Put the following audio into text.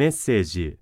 メッセージ